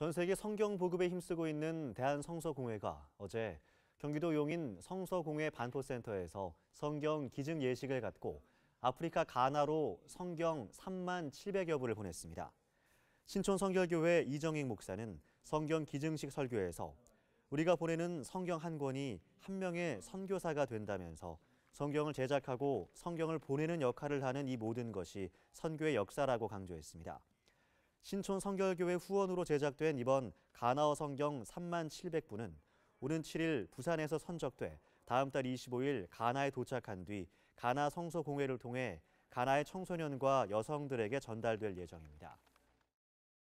전 세계 성경 보급에 힘쓰고 있는 대한성서공회가 어제 경기도 용인 성서공회 반포센터에서 성경 기증 예식을 갖고 아프리카 가나로 성경 3만 700여 부를 보냈습니다. 신촌 성결교회 이정익 목사는 성경 기증식 설교에서 우리가 보내는 성경 한 권이 한 명의 선교사가 된다면서 성경을 제작하고 성경을 보내는 역할을 하는 이 모든 것이 선교의 역사라고 강조했습니다. 신촌 성결교회 후원으로 제작된 이번 가나어 성경 3만 700부는 오는 7일 부산에서 선적돼 다음 달 25일 가나에 도착한 뒤 가나 성서 공회를 통해 가나의 청소년과 여성들에게 전달될 예정입니다.